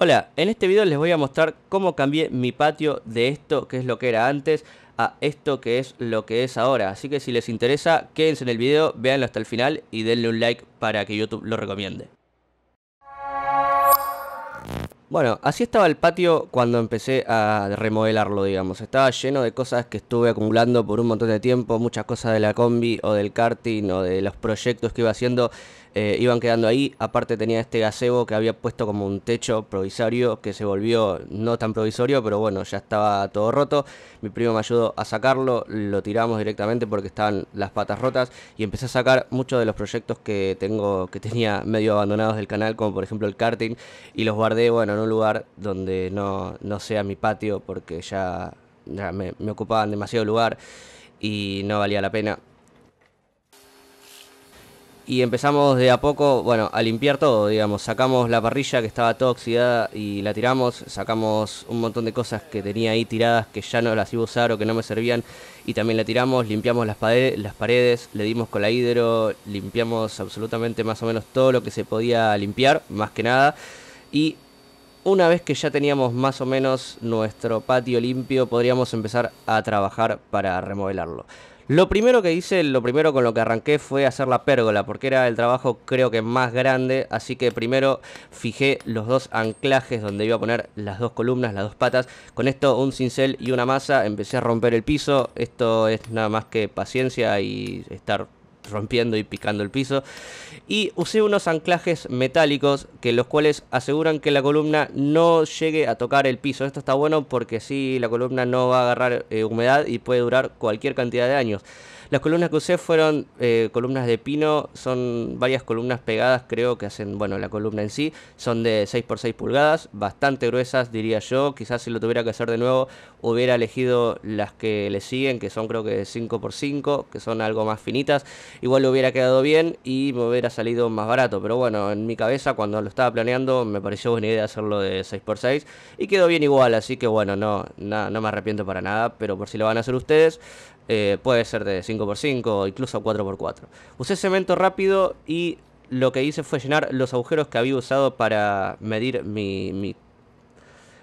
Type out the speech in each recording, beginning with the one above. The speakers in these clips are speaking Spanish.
Hola, en este video les voy a mostrar cómo cambié mi patio de esto que es lo que era antes a esto que es lo que es ahora. Así que si les interesa, quédense en el video, véanlo hasta el final y denle un like para que YouTube lo recomiende. Bueno, así estaba el patio cuando empecé a remodelarlo, digamos. Estaba lleno de cosas que estuve acumulando por un montón de tiempo, muchas cosas de la combi o del karting o de los proyectos que iba haciendo eh, iban quedando ahí. Aparte tenía este gazebo que había puesto como un techo provisorio que se volvió no tan provisorio, pero bueno, ya estaba todo roto. Mi primo me ayudó a sacarlo, lo tiramos directamente porque estaban las patas rotas y empecé a sacar muchos de los proyectos que tengo que tenía medio abandonados del canal, como por ejemplo el karting y los guardé, bueno, en un lugar donde no, sea mi patio porque ya, me, me ocupaban demasiado lugar y no valía la pena y empezamos de a poco, bueno, a limpiar todo, digamos. Sacamos la parrilla que estaba toda oxidada y la tiramos, sacamos un montón de cosas que tenía ahí tiradas que ya no las iba a usar o que no me servían y también la tiramos, limpiamos las, paredes, le dimos con la hidro, limpiamos absolutamente más o menos todo lo que se podía limpiar, más que nada. Y una vez que ya teníamos más o menos nuestro patio limpio, podríamos empezar a trabajar para remodelarlo. Lo primero que hice, lo primero con lo que arranqué fue hacer la pérgola, porque era el trabajo creo que más grande, así que primero fijé los dos anclajes donde iba a poner las dos columnas, las dos patas. Con esto un cincel y una masa empecé a romper el piso, esto es nada más que paciencia y estar rompiendo y picando el piso. Y usé unos anclajes metálicos que los cuales aseguran que la columna no llegue a tocar el piso. Esto está bueno porque si la columna no va a agarrar eh, humedad y puede durar cualquier cantidad de años. Las columnas que usé fueron eh, columnas de pino, son varias columnas pegadas, creo que hacen, bueno, la columna en sí, son de 6x6 pulgadas, bastante gruesas diría yo, quizás si lo tuviera que hacer de nuevo hubiera elegido las que le siguen, que son creo que de 5x5, que son algo más finitas, igual hubiera quedado bien y me hubiera salido más barato, pero bueno, en mi cabeza cuando lo estaba planeando me pareció buena idea hacerlo de 6x6 y quedó bien igual, así que bueno, no, no, me arrepiento para nada, pero por si lo van a hacer ustedes, eh, puede ser de 5 5x5, incluso 4x4. Usé cemento rápido y lo que hice fue llenar los agujeros que había usado para medir mi, mi,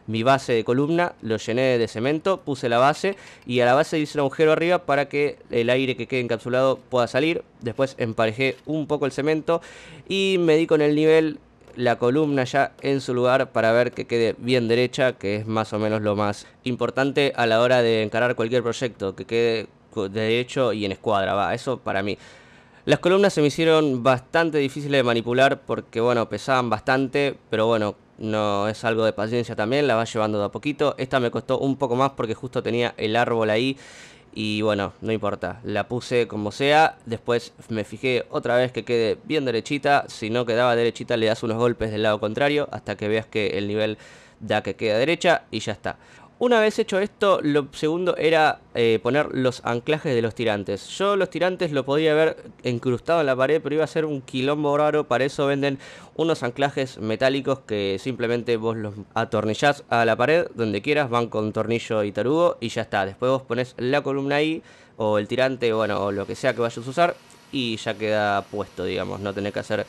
mi, base de columna. Lo llené de cemento, puse la base y a la base hice un agujero arriba para que el aire que quede encapsulado pueda salir. Después emparejé un poco el cemento y medí con el nivel la columna ya en su lugar para ver que quede bien derecha, que es más o menos lo más importante a la hora de encarar cualquier proyecto, que quede de derecho y en escuadra, va, eso para mí. Las columnas se me hicieron bastante difíciles de manipular porque, bueno, pesaban bastante, pero bueno, no es algo de paciencia también, la va llevando de a poquito. Esta me costó un poco más porque justo tenía el árbol ahí y bueno, no importa, la puse como sea, después me fijé otra vez que quede bien derechita, si no quedaba derechita le das unos golpes del lado contrario hasta que veas que el nivel da que queda derecha y ya está. Una vez hecho esto, lo segundo era eh, poner los anclajes de los tirantes. Yo los tirantes lo podía haber encrustado en la pared, pero iba a ser un quilombo raro. Para eso venden unos anclajes metálicos que simplemente vos los atornillás a la pared, donde quieras, van con tornillo y tarugo y ya está. Después vos pones la columna ahí, o el tirante, bueno, o lo que sea que vayas a usar, y ya queda puesto, digamos. No tenés que hacer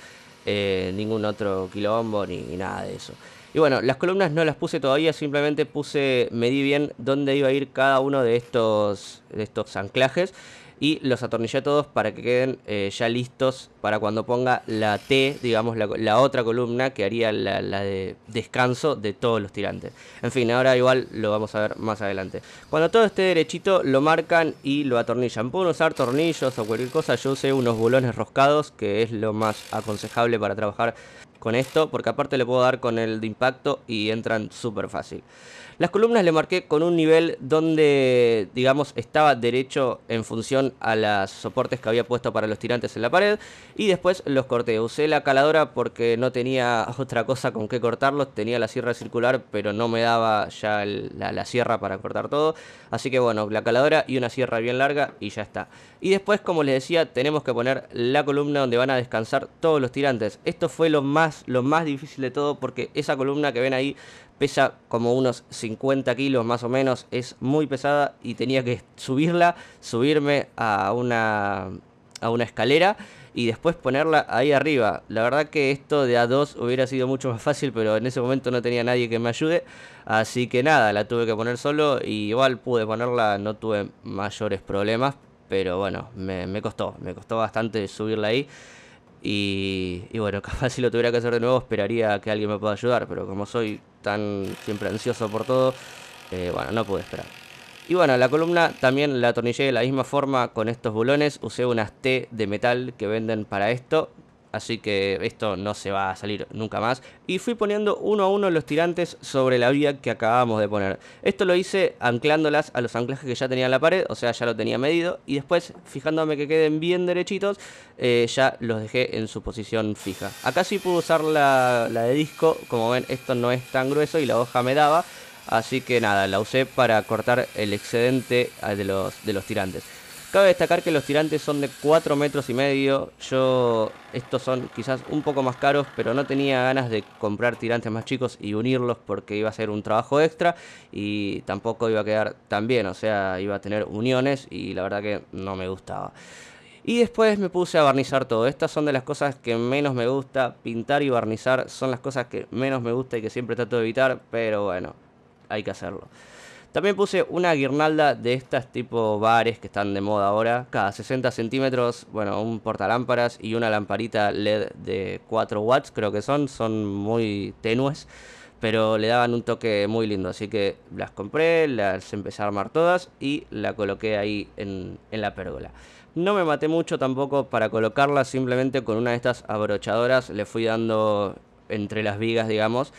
eh, ningún otro quilombo ni nada de eso. Y bueno, las columnas no las puse todavía, simplemente puse, medí bien dónde iba a ir cada uno de estos, estos anclajes y los atornillé todos para que queden eh, ya listos para cuando ponga la T, digamos, la, otra columna que haría la, la, de descanso de todos los tirantes. En fin, ahora igual lo vamos a ver más adelante. Cuando todo esté derechito, lo marcan y lo atornillan. Pueden usar tornillos o cualquier cosa, yo usé unos bolones roscados, que es lo más aconsejable para trabajar con esto, porque aparte le puedo dar con el de impacto y entran súper fácil. Las columnas le marqué con un nivel donde, digamos, estaba derecho en función a los soportes que había puesto para los tirantes en la pared. Y después los corté. Usé la caladora porque no tenía otra cosa con qué cortarlos. Tenía la sierra circular, pero no me daba ya la, sierra para cortar todo. Así que bueno, la caladora y una sierra bien larga y ya está. Y después, como les decía, tenemos que poner la columna donde van a descansar todos los tirantes. Esto fue lo más, lo más difícil de todo porque esa columna que ven ahí pesa como unos 50 kilos más o menos, es muy pesada y tenía que subirla, subirme a una, a una escalera y después ponerla ahí arriba. La verdad que esto de a dos hubiera sido mucho más fácil, pero en ese momento no tenía nadie que me ayude, así que nada, la tuve que poner solo y igual pude ponerla, no tuve mayores problemas, pero bueno, me, me costó, me costó bastante subirla ahí. Y, bueno, capaz si lo tuviera que hacer de nuevo esperaría que alguien me pueda ayudar, pero como soy tan siempre ansioso por todo, eh, bueno, no pude esperar. Y bueno, la columna también la atornillé de la misma forma con estos bulones. Usé unas T de metal que venden para esto, así que esto no se va a salir nunca más. Y fui poniendo uno a uno los tirantes sobre la vía que acabamos de poner. Esto lo hice anclándolas a los anclajes que ya tenía en la pared, o sea, ya lo tenía medido, y después fijándome que queden bien derechitos, eh, ya los dejé en su posición fija. Acá sí pude usar la, de disco, como ven esto no es tan grueso y la hoja me daba, así que nada, la usé para cortar el excedente los, de los tirantes. Cabe destacar que los tirantes son de 4 metros y medio. Yo, estos son quizás un poco más caros, pero no tenía ganas de comprar tirantes más chicos y unirlos porque iba a ser un trabajo extra y tampoco iba a quedar tan bien. O sea, iba a tener uniones y la verdad que no me gustaba. Y después me puse a barnizar todo. Estas son de las cosas que menos me gusta. Pintar y barnizar son las cosas que menos me gusta y que siempre trato de evitar, pero bueno, hay que hacerlo. También puse una guirnalda de estas tipo bares que están de moda ahora. Cada 60 centímetros, bueno, un portalámparas y una lamparita LED de 4 watts, creo que son. Son muy tenues, pero le daban un toque muy lindo. Así que las compré, las empecé a armar todas y la coloqué ahí en, la pérgola. No me maté mucho tampoco para colocarla, simplemente con una de estas abrochadoras le fui dando entre las vigas, digamos.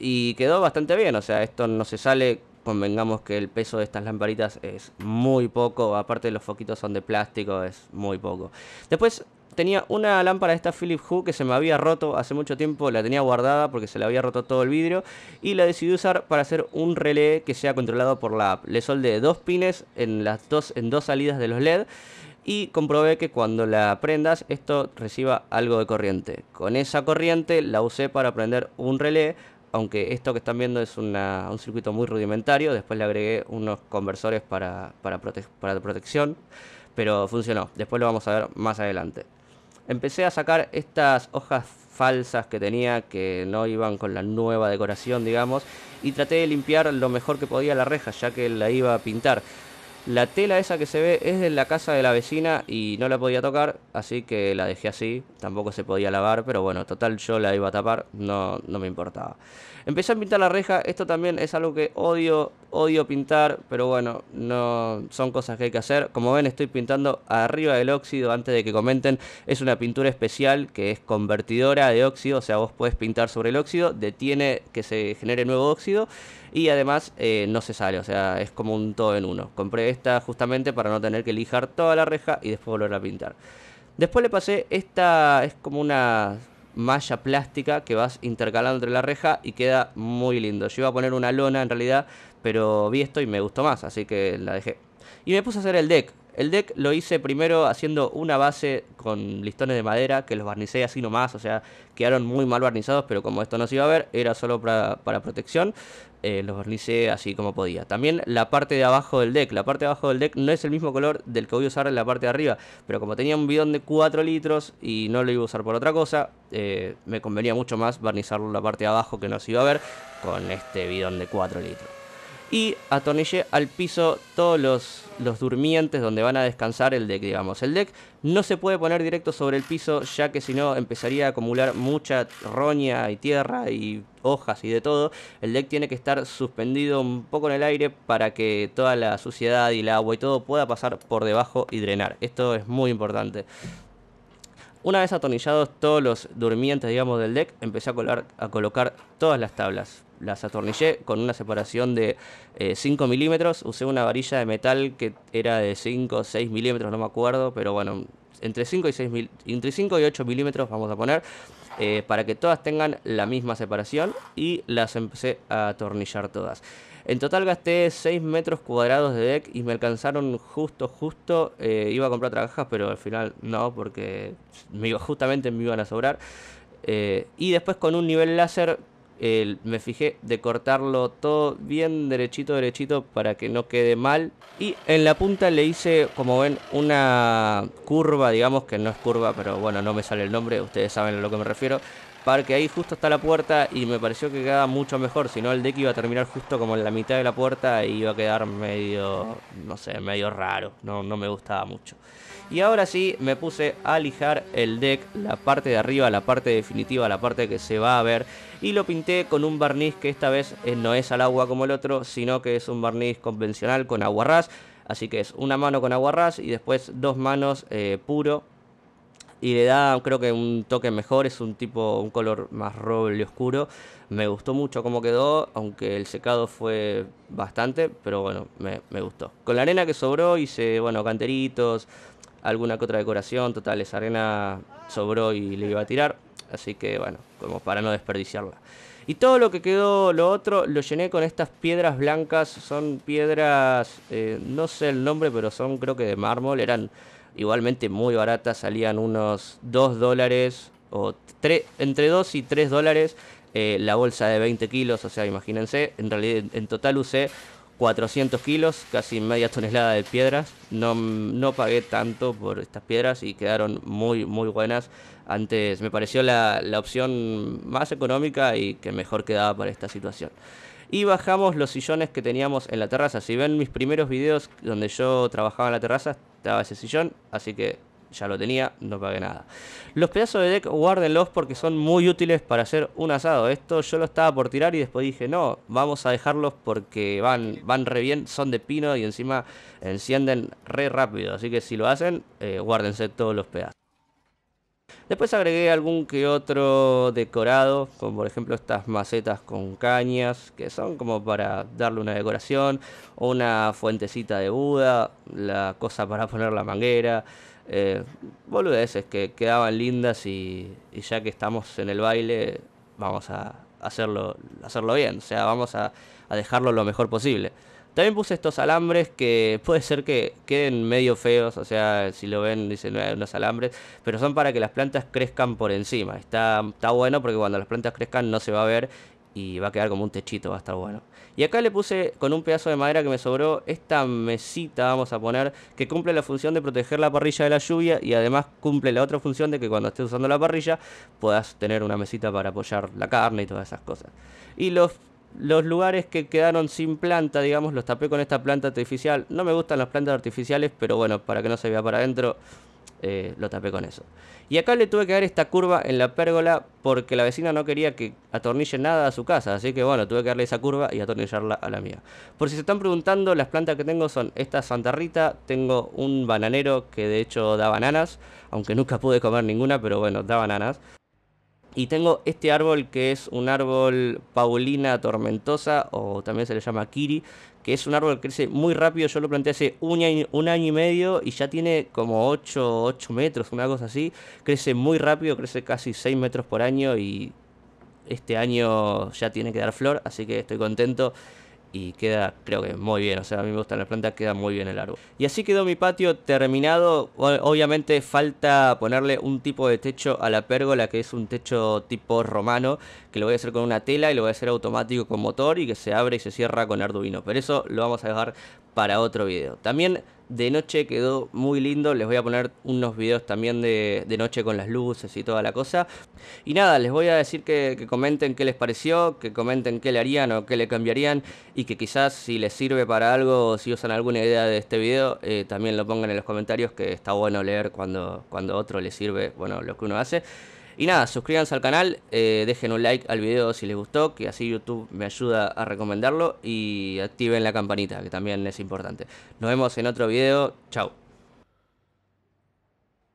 Y quedó bastante bien, o sea, esto no se sale convengamos que el peso de estas lamparitas es muy poco, aparte los foquitos son de plástico, es muy poco. Después tenía una lámpara de esta Philip Hue que se me había roto hace mucho tiempo, la tenía guardada porque se le había roto todo el vidrio y la decidí usar para hacer un relé que sea controlado por la app. Le soldé dos pines en las dos en dos salidas de los LED y comprobé que cuando la prendas esto reciba algo de corriente. Con esa corriente la usé para prender un relé aunque esto que están viendo es un circuito muy rudimentario, después le agregué unos conversores para, para, para protección, pero funcionó, después lo vamos a ver más adelante. Empecé a sacar estas hojas falsas que tenía, que no iban con la nueva decoración, digamos, y traté de limpiar lo mejor que podía la reja, ya que la iba a pintar. La tela esa que se ve es de la casa de la vecina y no la podía tocar, así que la dejé así. Tampoco se podía lavar, pero bueno, total yo la iba a tapar, no, no me importaba. Empecé a pintar la reja, esto también es algo que odio Odio pintar, pero bueno, no son cosas que hay que hacer. Como ven, estoy pintando arriba del óxido antes de que comenten. Es una pintura especial que es convertidora de óxido, o sea, vos puedes pintar sobre el óxido, detiene que se genere nuevo óxido y además eh, no se sale, o sea, es como un todo en uno. Compré esta justamente para no tener que lijar toda la reja y después volver a pintar. Después le pasé esta, es como una malla plástica que vas intercalando entre la reja y queda muy lindo. Yo iba a poner una lona en realidad, pero vi esto y me gustó más, así que la dejé. Y me puse a hacer el deck. El deck lo hice primero haciendo una base con listones de madera que los barnicé así nomás, o sea, quedaron muy mal barnizados, pero como esto no se iba a ver, era solo para, protección, eh, los barnicé así como podía. También la parte de abajo del deck, la parte de abajo del deck no es el mismo color del que voy a usar en la parte de arriba, pero como tenía un bidón de 4 litros y no lo iba a usar por otra cosa, eh, me convenía mucho más barnizarlo la parte de abajo que no se iba a ver con este bidón de 4 litros y atornillé al piso todos los, los, durmientes donde van a descansar el deck, digamos. El deck no se puede poner directo sobre el piso, ya que si no empezaría a acumular mucha roña y tierra y hojas y de todo. El deck tiene que estar suspendido un poco en el aire para que toda la suciedad y el agua y todo pueda pasar por debajo y drenar. Esto es muy importante. Una vez atornillados todos los durmientes, digamos, del deck, empecé a colocar todas las tablas las atornillé con una separación de 5 eh, milímetros. Usé una varilla de metal que era de 5 o 6 milímetros, no me acuerdo, pero bueno, entre 5 y, 6 mil, y 8 milímetros vamos a poner eh, para que todas tengan la misma separación y las empecé a atornillar todas. En total gasté 6 metros cuadrados de deck y me alcanzaron justo, justo. Eh, iba a comprar otra pero al final no, porque justamente me iban a sobrar. y después con un nivel láser me fijé de cortarlo todo bien derechito, derechito para que no quede mal. Y en la punta le hice, como ven, una curva, digamos que no es curva, pero bueno, no me sale el nombre, ustedes saben a lo que me refiero. Para que ahí justo está la puerta y me pareció que queda mucho mejor, si no el deck iba a terminar justo como en la mitad de la puerta y iba a quedar medio, no sé, medio raro, no, no me gustaba mucho. Y ahora sí me puse a lijar el deck, la parte de arriba, la parte definitiva, la parte que se va a ver. Y lo pinté con un barniz que esta vez eh, no es al agua como el otro, sino que es un barniz convencional con aguarrás. Así que es una mano con aguarrás y después dos manos eh, puro. Y le da creo que un toque mejor, es un tipo, un color más roble oscuro. Me gustó mucho cómo quedó, aunque el secado fue bastante, pero bueno, me, me gustó. Con la arena que sobró hice, bueno, canteritos, alguna que otra decoración, total, esa arena sobró y le iba a tirar, así que bueno, como para no desperdiciarla. Y todo lo que quedó, lo otro, lo llené con estas piedras blancas, son piedras, eh, no sé el nombre, pero son creo que de mármol, eran igualmente muy baratas, salían unos 2 dólares, o entre 2 y 3 dólares, eh, la bolsa de 20 kilos, o sea, imagínense, en realidad en total usé 400 kilos, casi media tonelada de piedras. No, no pagué tanto por estas piedras y quedaron muy, muy buenas. Antes me pareció la, la opción más económica y que mejor quedaba para esta situación y bajamos los sillones que teníamos en la terraza. Si ven mis primeros videos donde yo trabajaba en la terraza, estaba ese sillón, así que ya lo tenía, no pagué nada. Los pedazos de deck, guárdenlos porque son muy útiles para hacer un asado. Esto yo lo estaba por tirar y después dije, no, vamos a dejarlos porque van, van re bien, son de pino y encima encienden re rápido. Así que si lo hacen, eh, guárdense todos los pedazos. Después agregué algún que otro decorado, como por ejemplo estas macetas con cañas, que son como para darle una decoración, una fuentecita de Buda, la cosa para poner la manguera, eh, boludeces que quedaban lindas y, ya que estamos en el baile, vamos a hacerlo, hacerlo bien, o sea, vamos a, dejarlo lo mejor posible. También puse estos alambres que puede ser que queden medio feos, o sea, si lo ven dicen eh, unos alambres, pero son para que las plantas crezcan por encima. Está, está bueno porque cuando las plantas crezcan no se va a ver y va a quedar como un techito, va a estar bueno. Y acá le puse con un pedazo de madera que me sobró esta mesita, vamos a poner, que cumple la función de proteger la parrilla de la lluvia y además cumple la otra función de que cuando estés usando la parrilla puedas tener una mesita para apoyar la carne y todas esas cosas. Y los los lugares que quedaron sin planta, digamos, los tapé con esta planta artificial. No me gustan las plantas artificiales, pero bueno, para que no se vea para adentro, eh, lo tapé con eso. Y acá le tuve que dar esta curva en la pérgola porque la vecina no quería que atornille nada a su casa, así que bueno, tuve que darle esa curva y atornillarla a la mía. Por si se están preguntando, las plantas que tengo son esta Santa tengo un bananero que de hecho da bananas, aunque nunca pude comer ninguna, pero bueno, da bananas. Y tengo este árbol que es un árbol paulina tormentosa o también se le llama kiri, que es un árbol que crece muy rápido. Yo lo planté hace un año, año y medio y ya tiene como 8, 8 metros, una cosa así. Crece muy rápido, crece casi 6 metros por año y este año ya tiene que dar flor, así que estoy contento y queda creo que muy bien, o sea, a mí me gustan las plantas, queda muy bien el árbol. Y así quedó mi patio terminado, obviamente falta ponerle un tipo de techo a la pérgola que es un techo tipo romano, que lo voy a hacer con una tela y lo voy a hacer automático con motor y que se abre y se cierra con Arduino, pero eso lo vamos a dejar para otro video. También de noche quedó muy lindo. Les voy a poner unos videos también de, noche con las luces y toda la cosa. Y nada, les voy a decir que, comenten qué les pareció, que comenten qué le harían o qué le cambiarían. Y que quizás si les sirve para algo, o si usan alguna idea de este video, eh, también lo pongan en los comentarios, que está bueno leer cuando, cuando otro le sirve bueno, lo que uno hace. Y nada, suscríbanse al canal, eh, dejen un like al video si les gustó, que así YouTube me ayuda a recomendarlo y activen la campanita, que también es importante. Nos vemos en otro video, chao.